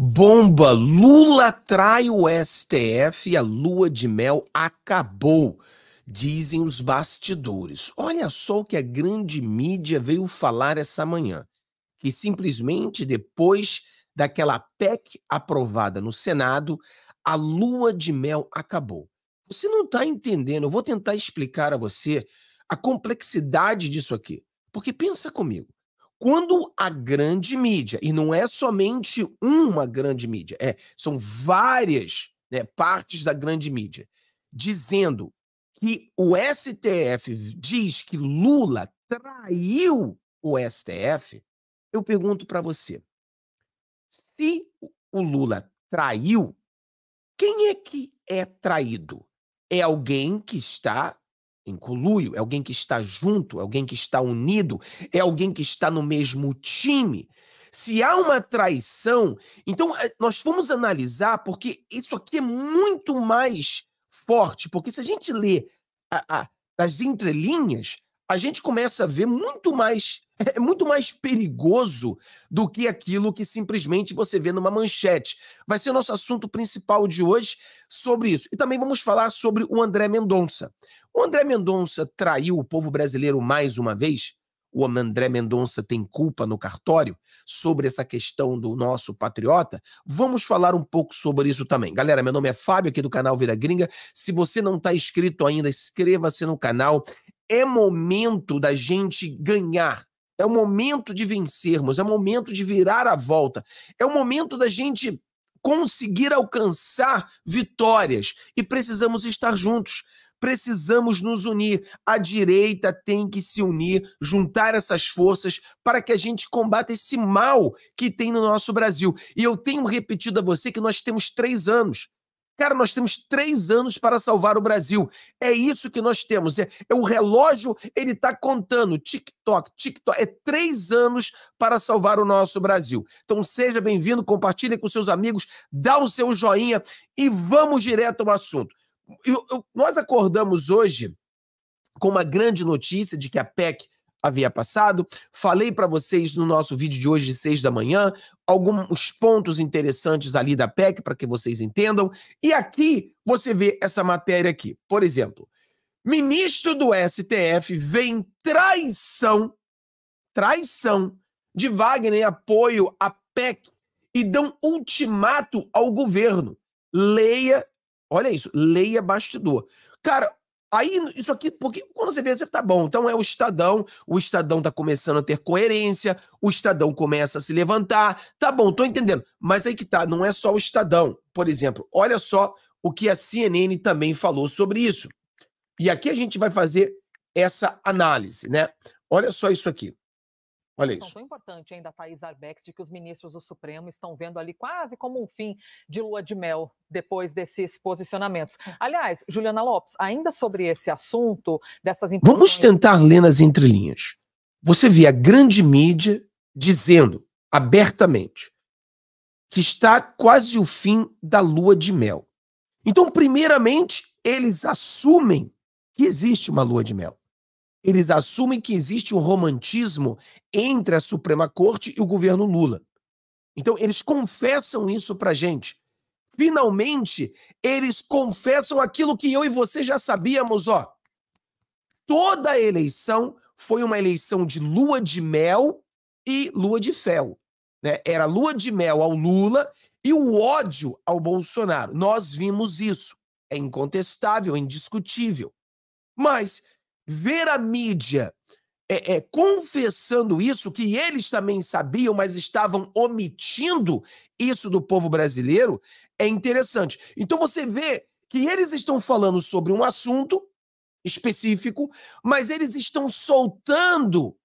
Bomba! Lula trai o STF e a lua de mel acabou, dizem os bastidores. Olha só o que a grande mídia veio falar essa manhã: que simplesmente depois daquela PEC aprovada no Senado, a lua de mel acabou. Você não está entendendo, eu vou tentar explicar a você a complexidade disso aqui. Porque pensa comigo. Quando a grande mídia, e não é somente uma grande mídia, é, são várias né, partes da grande mídia, dizendo que o STF diz que Lula traiu o STF, eu pergunto para você: se o Lula traiu, quem é que é traído? É alguém que está em coluio, é alguém que está junto, é alguém que está unido, é alguém que está no mesmo time. Se há uma traição, então eh, nós vamos analisar, porque isso aqui é muito mais forte, porque se a gente lê a, a, as entrelinhas, a gente começa a ver muito mais é muito mais perigoso do que aquilo que simplesmente você vê numa manchete. Vai ser nosso assunto principal de hoje sobre isso. E também vamos falar sobre o André Mendonça. O André Mendonça traiu o povo brasileiro mais uma vez? O André Mendonça tem culpa no cartório sobre essa questão do nosso patriota? Vamos falar um pouco sobre isso também. Galera, meu nome é Fábio, aqui do canal Vida Gringa. Se você não está inscrito ainda, inscreva-se no canal é momento da gente ganhar. É o momento de vencermos, é o momento de virar a volta, é o momento da gente conseguir alcançar vitórias e precisamos estar juntos. Precisamos nos unir. A direita tem que se unir, juntar essas forças para que a gente combata esse mal que tem no nosso Brasil. E eu tenho repetido a você que nós temos três anos Cara, nós temos três anos para salvar o Brasil. É isso que nós temos. É, é o relógio, ele está contando. TikTok, TikTok. É três anos para salvar o nosso Brasil. Então seja bem-vindo, compartilhe com seus amigos, dá o seu joinha e vamos direto ao assunto. Eu, eu, nós acordamos hoje com uma grande notícia de que a PEC havia passado. Falei para vocês no nosso vídeo de hoje, de seis da manhã, alguns pontos interessantes ali da PEC para que vocês entendam. E aqui você vê essa matéria aqui. Por exemplo, ministro do STF vem traição, traição de Wagner e apoio à PEC e dão ultimato ao governo. Leia, olha isso, leia bastidor. Cara, Aí, isso aqui, porque quando você vê, você tá bom. Então é o Estadão, o Estadão tá começando a ter coerência, o Estadão começa a se levantar. Tá bom, tô entendendo. Mas aí que tá, não é só o Estadão. Por exemplo, olha só o que a CNN também falou sobre isso. E aqui a gente vai fazer essa análise, né? Olha só isso aqui. Olha isso. Tão importante ainda, Thaís Arbex, de que os ministros do Supremo estão vendo ali quase como um fim de lua de mel depois desses posicionamentos. É. Aliás, Juliana Lopes, ainda sobre esse assunto, dessas Vamos tentar ler nas entrelinhas. Você vê a grande mídia dizendo abertamente que está quase o fim da lua de mel. Então, primeiramente, eles assumem que existe uma lua de mel eles assumem que existe um romantismo entre a Suprema Corte e o governo Lula. Então, eles confessam isso para gente. Finalmente, eles confessam aquilo que eu e você já sabíamos, ó. Toda eleição foi uma eleição de lua de mel e lua de fel. Né? Era lua de mel ao Lula e o ódio ao Bolsonaro. Nós vimos isso. É incontestável, é indiscutível. Mas ver a mídia é, é, confessando isso, que eles também sabiam, mas estavam omitindo isso do povo brasileiro, é interessante. Então você vê que eles estão falando sobre um assunto específico, mas eles estão soltando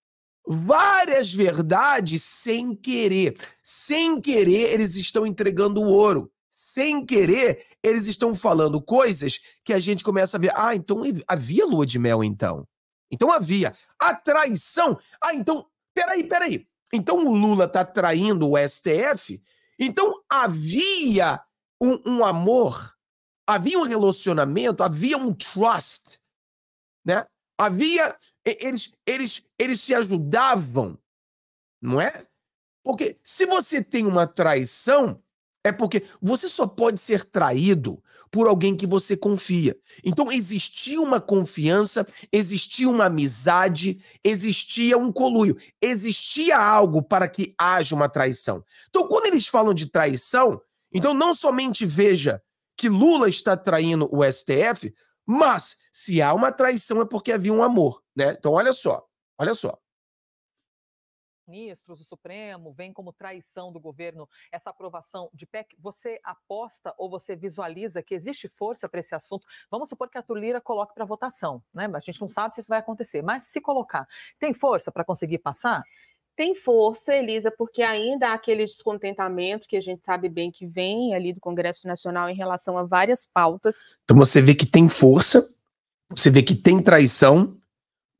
várias verdades sem querer. Sem querer, eles estão entregando o ouro sem querer, eles estão falando coisas que a gente começa a ver. Ah, então havia lua de mel, então. Então havia. A traição. Ah, então. Peraí, peraí. Então o Lula tá traindo o STF. Então havia um, um amor, havia um relacionamento, havia um trust, né? Havia eles eles eles se ajudavam, não é? Porque se você tem uma traição, é porque você só pode ser traído por alguém que você confia. Então existia uma confiança, existia uma amizade, existia um coluio, existia algo para que haja uma traição. Então quando eles falam de traição, então não somente veja que Lula está traindo o STF, mas se há uma traição é porque havia um amor, né? Então olha só, olha só ministros, o Supremo, vem como traição do governo essa aprovação de PEC. Você aposta ou você visualiza que existe força para esse assunto? Vamos supor que a Tulira coloque para votação, né? A gente não uhum. sabe se isso vai acontecer, mas se colocar, tem força para conseguir passar? Tem força, Elisa, porque ainda há aquele descontentamento que a gente sabe bem que vem ali do Congresso Nacional em relação a várias pautas. Então você vê que tem força, você vê que tem traição,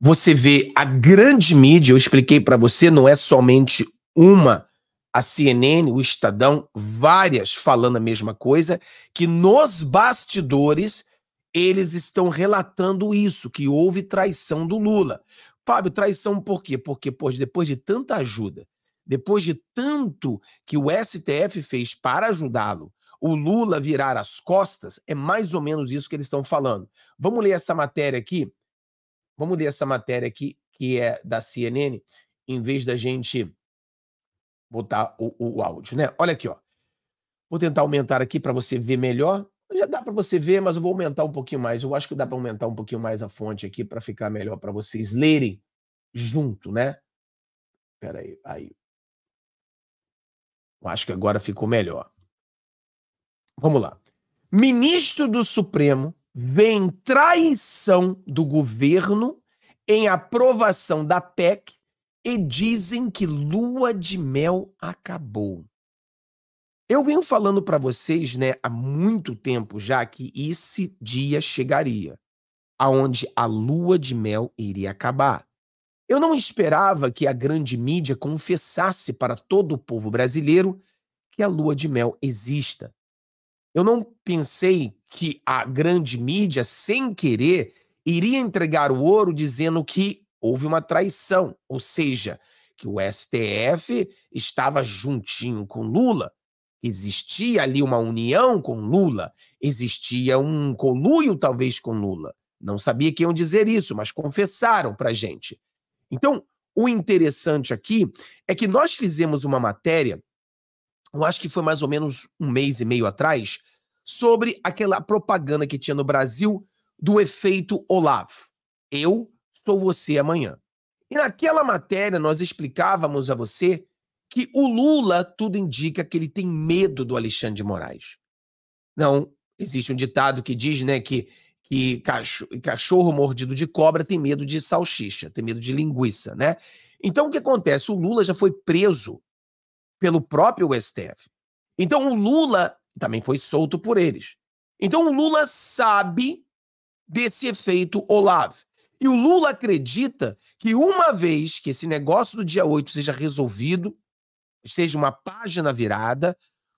você vê a grande mídia, eu expliquei para você, não é somente uma, a CNN, o Estadão, várias falando a mesma coisa, que nos bastidores eles estão relatando isso, que houve traição do Lula. Fábio, traição por quê? Porque pô, depois de tanta ajuda, depois de tanto que o STF fez para ajudá-lo, o Lula virar as costas, é mais ou menos isso que eles estão falando. Vamos ler essa matéria aqui Vamos ler essa matéria aqui, que é da CNN, em vez da gente botar o, o, o áudio, né? Olha aqui, ó. Vou tentar aumentar aqui para você ver melhor. Já dá para você ver, mas eu vou aumentar um pouquinho mais. Eu acho que dá para aumentar um pouquinho mais a fonte aqui para ficar melhor para vocês lerem junto, né? Espera aí, aí. Eu acho que agora ficou melhor. Vamos lá. Ministro do Supremo vem traição do governo em aprovação da PEC e dizem que lua de mel acabou. Eu venho falando para vocês, né, há muito tempo já que esse dia chegaria, aonde a lua de mel iria acabar. Eu não esperava que a grande mídia confessasse para todo o povo brasileiro que a lua de mel exista. Eu não pensei que a grande mídia, sem querer, iria entregar o ouro dizendo que houve uma traição, ou seja, que o STF estava juntinho com Lula, existia ali uma união com Lula, existia um coluio talvez com Lula. Não sabia que iam dizer isso, mas confessaram para gente. Então, o interessante aqui é que nós fizemos uma matéria, eu acho que foi mais ou menos um mês e meio atrás, sobre aquela propaganda que tinha no Brasil do efeito Olavo. Eu sou você amanhã. E naquela matéria nós explicávamos a você que o Lula, tudo indica que ele tem medo do Alexandre de Moraes. Não, existe um ditado que diz, né, que, que cachorro mordido de cobra tem medo de salsicha, tem medo de linguiça, né? Então o que acontece? O Lula já foi preso pelo próprio STF. Então o Lula e também foi solto por eles. Então o Lula sabe desse efeito Olavo. E o Lula acredita que uma vez que esse negócio do dia 8 seja resolvido, seja uma página virada,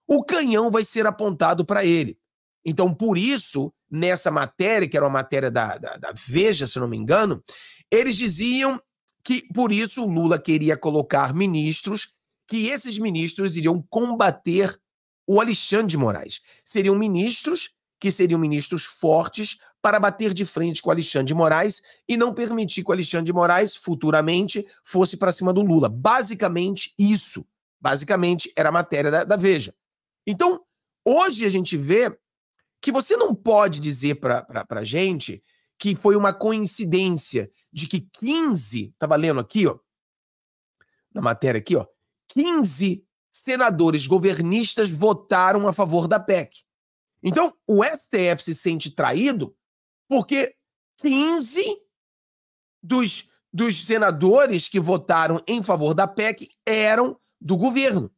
o canhão vai ser apontado para ele. Então, por isso, nessa matéria, que era uma matéria da, da, da, Veja, se não me engano, eles diziam que por isso o Lula queria colocar ministros, que esses ministros iriam combater o Alexandre de Moraes. Seriam ministros que seriam ministros fortes para bater de frente com Alexandre de Moraes e não permitir que o Alexandre de Moraes futuramente fosse para cima do Lula. Basicamente isso. Basicamente era a matéria da, da Veja. Então, hoje a gente vê que você não pode dizer para a gente que foi uma coincidência de que 15, estava lendo aqui, ó, na matéria aqui, ó, 15 senadores governistas votaram a favor da PEC. Então, o STF se sente traído porque 15 dos, dos senadores que votaram em favor da PEC eram do governo.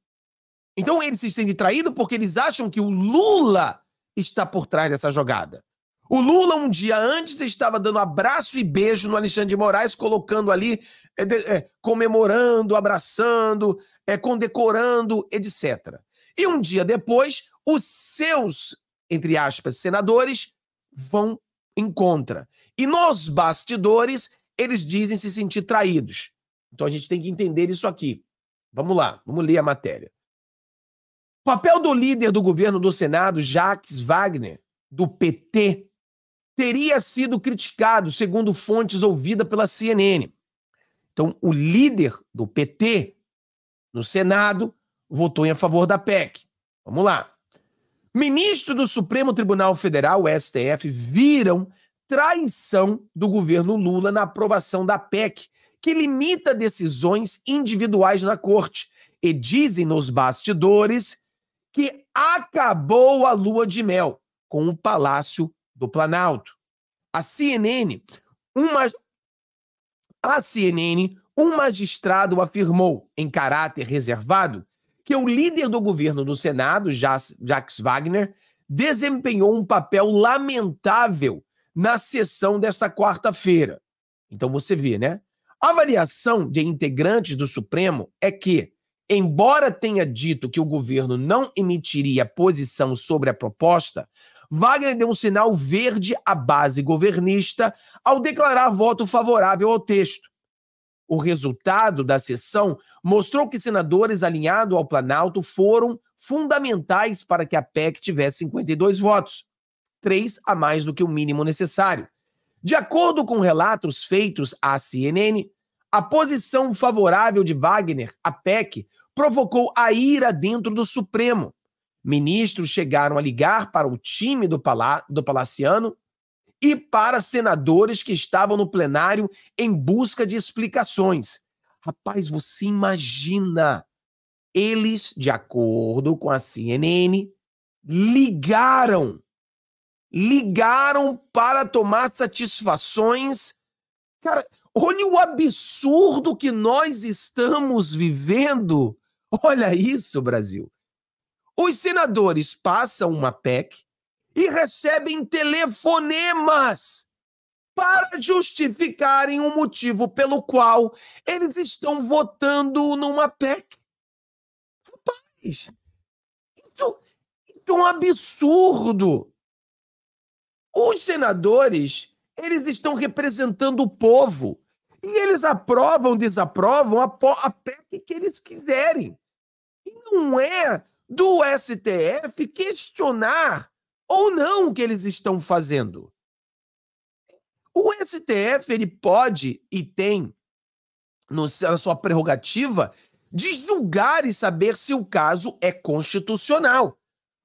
Então, eles se sentem traídos porque eles acham que o Lula está por trás dessa jogada. O Lula, um dia antes, estava dando abraço e beijo no Alexandre de Moraes, colocando ali é, é, comemorando, abraçando, é, condecorando, etc. E um dia depois, os seus, entre aspas, senadores vão em contra. E nos bastidores, eles dizem se sentir traídos. Então a gente tem que entender isso aqui. Vamos lá, vamos ler a matéria. O papel do líder do governo do Senado, Jacques Wagner, do PT, teria sido criticado, segundo fontes ouvidas pela CNN. Então, o líder do PT no Senado votou em favor da PEC. Vamos lá. Ministro do Supremo Tribunal Federal, STF, viram traição do governo Lula na aprovação da PEC, que limita decisões individuais na corte. E dizem nos bastidores que acabou a lua de mel com o Palácio do Planalto. A CNN, uma à CNN, um magistrado afirmou, em caráter reservado, que o líder do governo do Senado, Jax Wagner, desempenhou um papel lamentável na sessão desta quarta-feira. Então você vê, né? A avaliação de integrantes do Supremo é que, embora tenha dito que o governo não emitiria posição sobre a proposta, Wagner deu um sinal verde à base governista ao declarar voto favorável ao texto. O resultado da sessão mostrou que senadores alinhados ao Planalto foram fundamentais para que a PEC tivesse 52 votos, três a mais do que o mínimo necessário. De acordo com relatos feitos à CNN, a posição favorável de Wagner à PEC provocou a ira dentro do Supremo, Ministros chegaram a ligar para o time do, palá do Palaciano e para senadores que estavam no plenário em busca de explicações. Rapaz, você imagina? Eles, de acordo com a CNN, ligaram. Ligaram para tomar satisfações. Cara, olha o absurdo que nós estamos vivendo. Olha isso, Brasil. Os senadores passam uma PEC e recebem telefonemas para justificarem o motivo pelo qual eles estão votando numa PEC. Rapaz, isso, isso é um absurdo. Os senadores, eles estão representando o povo e eles aprovam, desaprovam a, a PEC que eles quiserem. E não é do STF questionar ou não o que eles estão fazendo. O STF ele pode e tem no, na sua prerrogativa de julgar e saber se o caso é constitucional.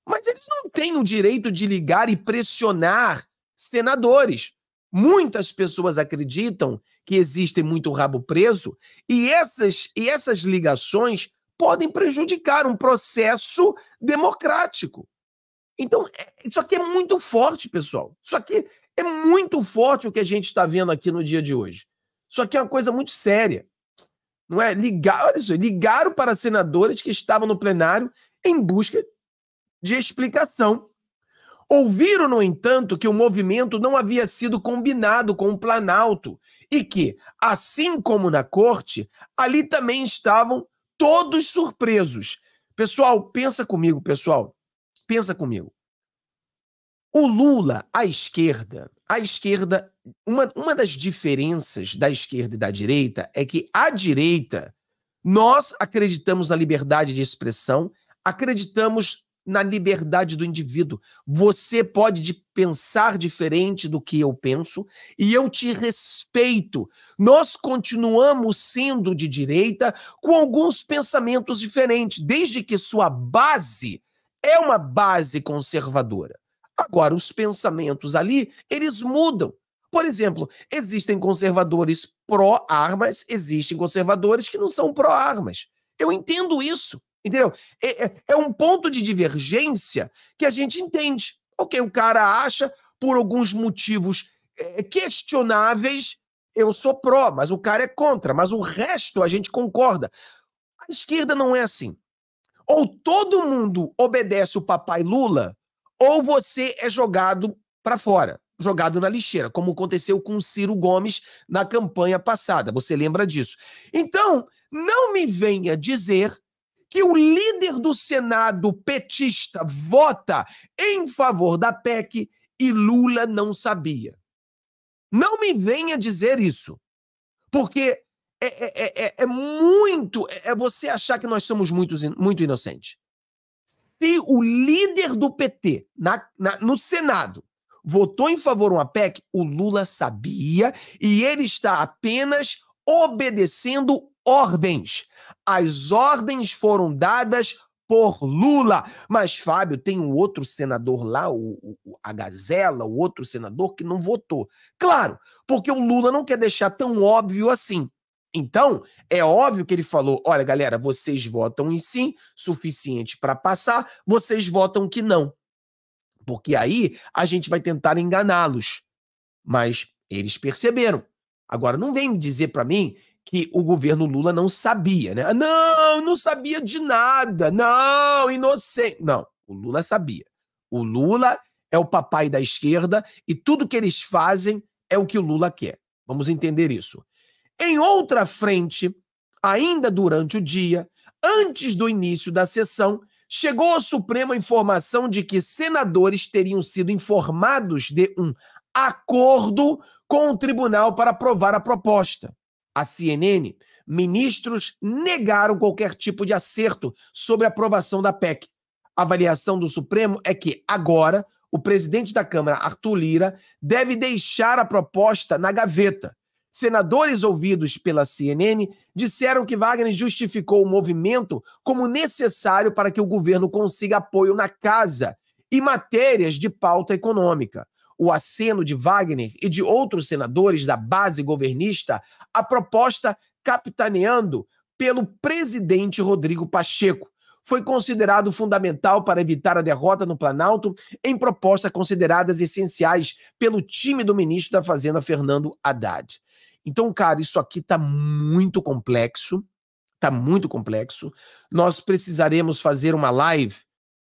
Mas eles não têm o direito de ligar e pressionar senadores. Muitas pessoas acreditam que existe muito rabo preso e essas, e essas ligações podem prejudicar um processo democrático. Então, é, isso aqui é muito forte, pessoal. Isso aqui é muito forte o que a gente está vendo aqui no dia de hoje. Isso aqui é uma coisa muito séria. Não é? Ligar, olha isso, ligaram para senadores que estavam no plenário em busca de explicação. Ouviram, no entanto, que o movimento não havia sido combinado com o Planalto e que, assim como na corte, ali também estavam todos surpresos. Pessoal, pensa comigo, pessoal. Pensa comigo. O Lula, a esquerda, a esquerda, uma, uma das diferenças da esquerda e da direita é que a direita, nós acreditamos na liberdade de expressão, acreditamos na liberdade do indivíduo. Você pode pensar diferente do que eu penso e eu te respeito. Nós continuamos sendo de direita com alguns pensamentos diferentes, desde que sua base é uma base conservadora. Agora, os pensamentos ali, eles mudam. Por exemplo, existem conservadores pró-armas, existem conservadores que não são pró-armas. Eu entendo isso. Entendeu? É, é, é, um ponto de divergência que a gente entende. Ok, o cara acha, por alguns motivos é, é, questionáveis, eu sou pró, mas o cara é contra, mas o resto a gente concorda. A esquerda não é assim. Ou todo mundo obedece o papai Lula, ou você é jogado para fora, jogado na lixeira, como aconteceu com Ciro Gomes na campanha passada. Você lembra disso? Então, não me venha dizer que o líder do Senado petista vota em favor da PEC e Lula não sabia. Não me venha dizer isso, porque é, é, é, é, é muito. É, é você achar que nós somos muito, muito inocentes. Se o líder do PT na, na, no Senado votou em favor de uma PEC, o Lula sabia e ele está apenas obedecendo ordens. As ordens foram dadas por Lula. Mas, Fábio, tem um outro senador lá, o, o, a Gazela, o outro senador que não votou. Claro, porque o Lula não quer deixar tão óbvio assim. Então, é óbvio que ele falou: olha, galera, vocês votam em sim, suficiente para passar, vocês votam que não. Porque aí a gente vai tentar enganá-los. Mas eles perceberam. Agora, não vem dizer para mim que o governo Lula não sabia, né? Ah, não, não sabia de nada. Não, inocente. Não, o Lula sabia. O Lula é o papai da esquerda e tudo que eles fazem é o que o Lula quer. Vamos entender isso. Em outra frente, ainda durante o dia, antes do início da sessão, chegou ao Supremo a informação de que senadores teriam sido informados de um acordo com o tribunal para aprovar a proposta. A CNN, ministros negaram qualquer tipo de acerto sobre a aprovação da PEC. A avaliação do Supremo é que, agora, o presidente da Câmara, Arthur Lira, deve deixar a proposta na gaveta. Senadores ouvidos pela CNN disseram que Wagner justificou o movimento como necessário para que o governo consiga apoio na casa e matérias de pauta econômica o aceno de Wagner e de outros senadores da base governista à proposta capitaneando pelo presidente Rodrigo Pacheco. Foi considerado fundamental para evitar a derrota no Planalto em propostas consideradas essenciais pelo time do ministro da Fazenda, Fernando Haddad. Então, cara, isso aqui está muito complexo. Está muito complexo. Nós precisaremos fazer uma live,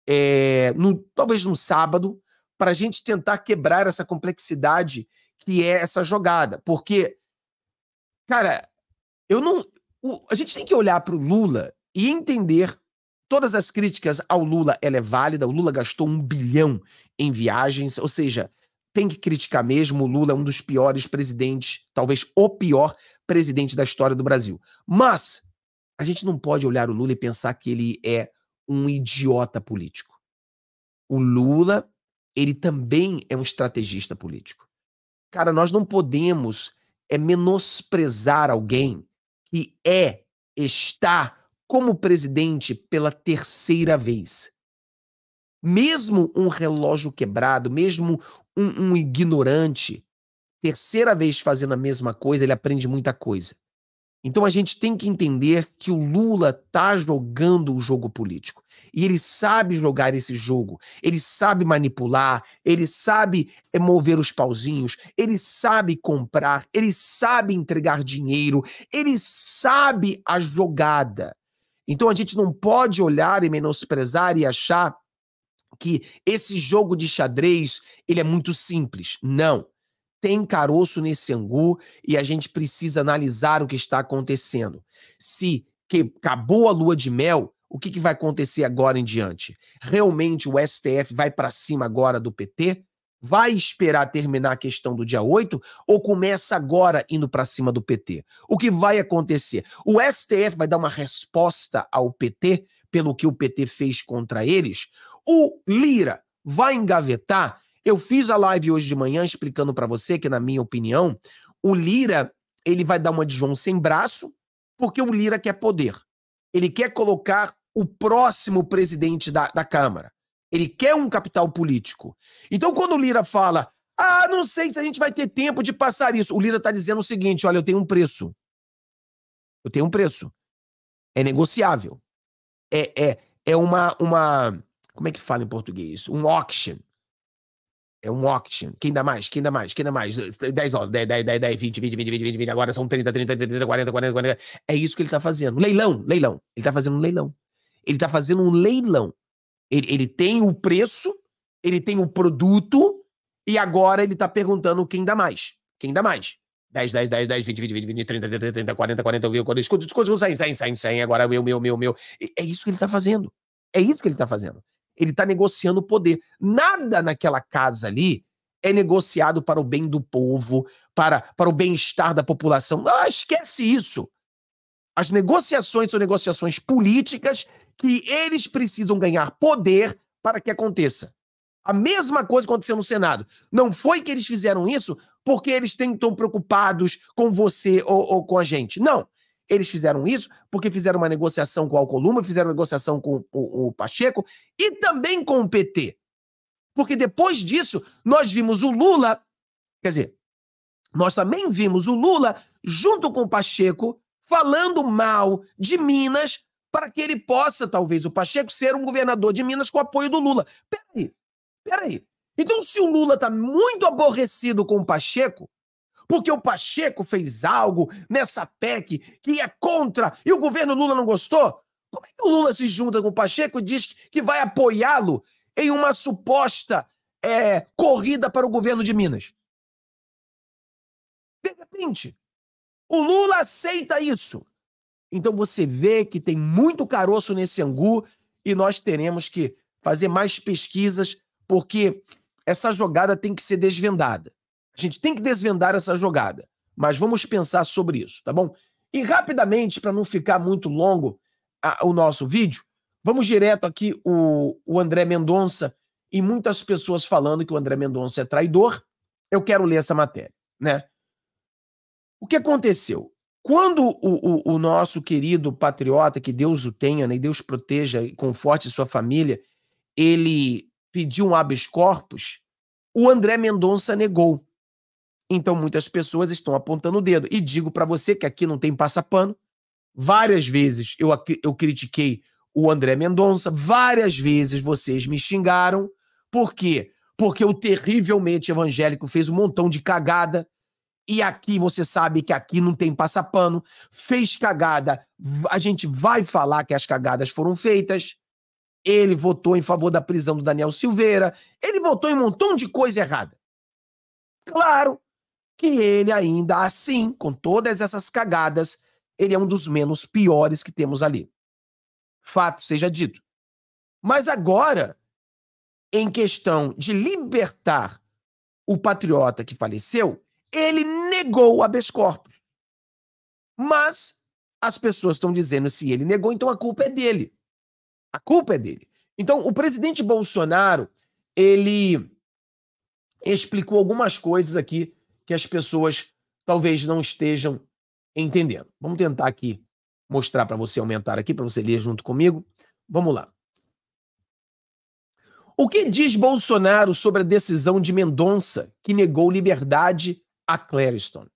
é, no, talvez no sábado, para a gente tentar quebrar essa complexidade que é essa jogada. Porque, cara, eu não. O, a gente tem que olhar para o Lula e entender todas as críticas ao Lula, ela é válida. O Lula gastou um bilhão em viagens, ou seja, tem que criticar mesmo. O Lula é um dos piores presidentes, talvez o pior presidente da história do Brasil. Mas a gente não pode olhar o Lula e pensar que ele é um idiota político. O Lula ele também é um estrategista político. Cara, nós não podemos é menosprezar alguém que é, está como presidente pela terceira vez. Mesmo um relógio quebrado, mesmo um, um ignorante, terceira vez fazendo a mesma coisa, ele aprende muita coisa. Então a gente tem que entender que o Lula está jogando o jogo político. E ele sabe jogar esse jogo, ele sabe manipular, ele sabe eh, mover os pauzinhos, ele sabe comprar, ele sabe entregar dinheiro, ele sabe a jogada. Então a gente não pode olhar e menosprezar e achar que esse jogo de xadrez ele é muito simples. Não tem caroço nesse angu e a gente precisa analisar o que está acontecendo. Se que acabou a lua de mel, o que, que vai acontecer agora em diante? Realmente o STF vai para cima agora do PT? Vai esperar terminar a questão do dia 8 ou começa agora indo para cima do PT? O que vai acontecer? O STF vai dar uma resposta ao PT pelo que o PT fez contra eles? O Lira vai engavetar? Eu fiz a live hoje de manhã explicando para você que, na minha opinião, o Lira ele vai dar uma de João sem braço, porque o Lira quer poder. Ele quer colocar o próximo presidente da, da Câmara. Ele quer um capital político. Então, quando o Lira fala, ah, não sei se a gente vai ter tempo de passar isso, o Lira está dizendo o seguinte: olha, eu tenho um preço. Eu tenho um preço. É negociável. É, é, é uma, uma. Como é que fala em português? Um auction. É um auction. Quem dá mais? Quem dá mais? Quem dá mais? 10 dólares, 10, 10, 10, 10, 20, 20, 20, 20, 20, 20. Agora são 30, 30, 30, 40, 40, 40. É isso que ele está fazendo. Leilão, leilão. Ele está fazendo um leilão. Ele está fazendo um leilão. Ele, ele tem o preço, ele tem o produto, e agora ele está perguntando quem dá mais. Quem dá mais? 10, 10, 10, 10, 20, 20, 20, 20, 30, 30, 30, 40, 40, eu vi, quando eu escuto, escuto, 100, 100, 100, 100, agora meu, meu, meu, meu. É isso que ele está fazendo. É isso que ele está fazendo. Ele está negociando o poder. Nada naquela casa ali é negociado para o bem do povo, para, para o bem-estar da população. Ah, esquece isso. As negociações são negociações políticas que eles precisam ganhar poder para que aconteça. A mesma coisa aconteceu no Senado. Não foi que eles fizeram isso porque eles estão preocupados com você ou, ou com a gente. Não. Eles fizeram isso porque fizeram uma negociação com o Alcolumbre, fizeram negociação com o, o Pacheco e também com o PT. Porque depois disso, nós vimos o Lula, quer dizer, nós também vimos o Lula junto com o Pacheco falando mal de Minas para que ele possa, talvez, o Pacheco ser um governador de Minas com apoio do Lula. Peraí, peraí. Então, se o Lula está muito aborrecido com o Pacheco, porque o Pacheco fez algo nessa PEC que é contra e o governo Lula não gostou? Como é que o Lula se junta com o Pacheco e diz que vai apoiá-lo em uma suposta é, corrida para o governo de Minas? De repente, o Lula aceita isso. Então você vê que tem muito caroço nesse angu e nós teremos que fazer mais pesquisas, porque essa jogada tem que ser desvendada. A gente tem que desvendar essa jogada, mas vamos pensar sobre isso, tá bom? E rapidamente, para não ficar muito longo a, o nosso vídeo, vamos direto aqui o, o André Mendonça e muitas pessoas falando que o André Mendonça é traidor. Eu quero ler essa matéria, né? O que aconteceu? Quando o, o, o nosso querido patriota, que Deus o tenha, né, e Deus proteja e conforte sua família, ele pediu um habeas corpus, o André Mendonça negou. Então muitas pessoas estão apontando o dedo. E digo para você que aqui não tem passapano. Várias vezes eu, eu critiquei o André Mendonça, várias vezes vocês me xingaram. Por quê? Porque o terrivelmente evangélico fez um montão de cagada. E aqui você sabe que aqui não tem passapano. Fez cagada. A gente vai falar que as cagadas foram feitas. Ele votou em favor da prisão do Daniel Silveira. Ele votou em um montão de coisa errada. Claro que ele ainda assim, com todas essas cagadas, ele é um dos menos piores que temos ali. Fato seja dito. Mas agora, em questão de libertar o patriota que faleceu, ele negou o habeas corpus. Mas as pessoas estão dizendo se ele negou, então a culpa é dele. A culpa é dele. Então, o presidente Bolsonaro, ele explicou algumas coisas aqui que as pessoas talvez não estejam entendendo. Vamos tentar aqui mostrar para você aumentar aqui, para você ler junto comigo. Vamos lá. O que diz Bolsonaro sobre a decisão de Mendonça, que negou liberdade a Clareston? O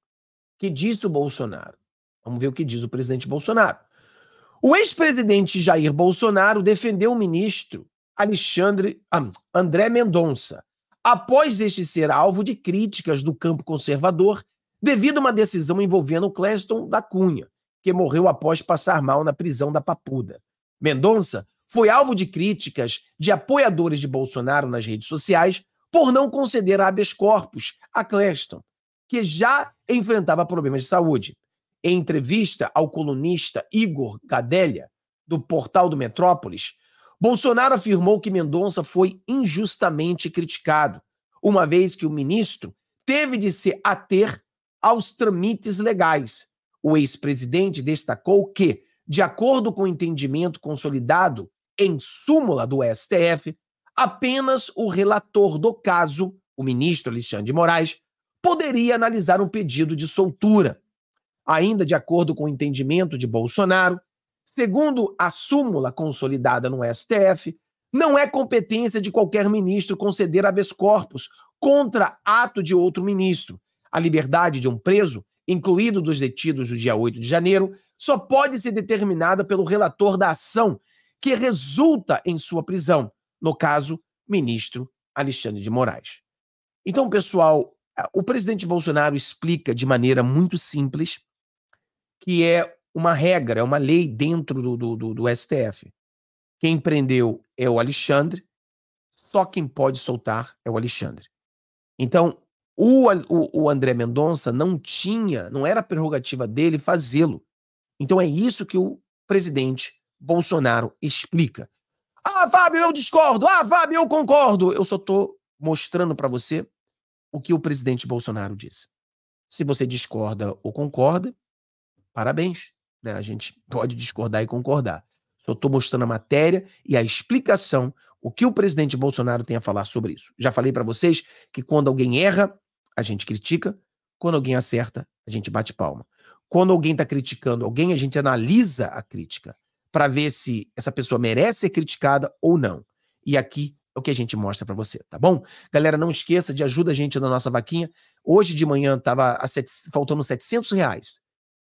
que diz o Bolsonaro? Vamos ver o que diz o presidente Bolsonaro. O ex-presidente Jair Bolsonaro defendeu o ministro Alexandre ah, André Mendonça, após este ser alvo de críticas do campo conservador devido a uma decisão envolvendo Cleston da Cunha, que morreu após passar mal na prisão da Papuda. Mendonça foi alvo de críticas de apoiadores de Bolsonaro nas redes sociais por não conceder habeas corpus a Cleston, que já enfrentava problemas de saúde. Em entrevista ao colunista Igor Gadelha, do portal do Metrópolis, Bolsonaro afirmou que Mendonça foi injustamente criticado, uma vez que o ministro teve de se ater aos tramites legais. O ex-presidente destacou que, de acordo com o entendimento consolidado em súmula do STF, apenas o relator do caso, o ministro Alexandre de Moraes, poderia analisar um pedido de soltura. Ainda de acordo com o entendimento de Bolsonaro, Segundo a súmula consolidada no STF, não é competência de qualquer ministro conceder habeas corpus contra ato de outro ministro. A liberdade de um preso, incluído dos detidos do dia 8 de janeiro, só pode ser determinada pelo relator da ação que resulta em sua prisão, no caso, ministro Alexandre de Moraes. Então, pessoal, o presidente Bolsonaro explica de maneira muito simples que é uma regra, é uma lei dentro do, do, do, do STF. Quem prendeu é o Alexandre, só quem pode soltar é o Alexandre. Então, o, o, o André Mendonça não tinha, não era prerrogativa dele fazê-lo. Então é isso que o presidente Bolsonaro explica. Ah, Fábio, eu discordo. Ah, Fábio, eu concordo. Eu só estou mostrando para você o que o presidente Bolsonaro disse. Se você discorda ou concorda, parabéns. Né? A gente pode discordar e concordar. Só estou mostrando a matéria e a explicação, o que o presidente Bolsonaro tem a falar sobre isso. Já falei para vocês que quando alguém erra, a gente critica, quando alguém acerta, a gente bate palma. Quando alguém está criticando alguém, a gente analisa a crítica para ver se essa pessoa merece ser criticada ou não. E aqui é o que a gente mostra para você, tá bom? Galera, não esqueça de ajudar a gente na nossa vaquinha. Hoje de manhã estava faltando 700 reais.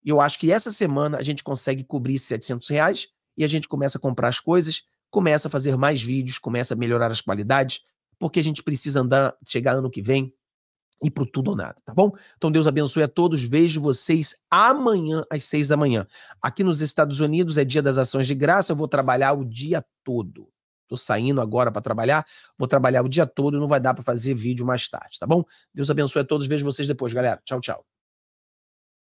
E eu acho que essa semana a gente consegue cobrir esses 700 reais e a gente começa a comprar as coisas, começa a fazer mais vídeos, começa a melhorar as qualidades, porque a gente precisa andar, chegar ano que vem e pro tudo ou nada, tá bom? Então Deus abençoe a todos. Vejo vocês amanhã às seis da manhã. Aqui nos Estados Unidos é dia das ações de graça. Eu vou trabalhar o dia todo. Tô saindo agora para trabalhar. Vou trabalhar o dia todo. Não vai dar para fazer vídeo mais tarde, tá bom? Deus abençoe a todos. Vejo vocês depois, galera. Tchau, tchau.